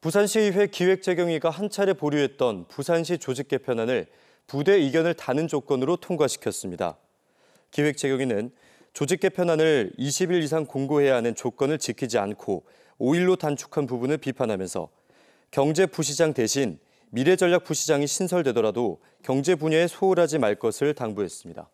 부산시의회 기획재경위가 한 차례 보류했던 부산시 조직 개편안을 부대 의견을 다는 조건으로 통과시켰습니다. 기획재경위는 조직 개편안을 20일 이상 공고해야 하는 조건을 지키지 않고 5일로 단축한 부분을 비판하면서 경제부시장 대신 미래전략부시장이 신설되더라도 경제 분야에 소홀하지 말 것을 당부했습니다.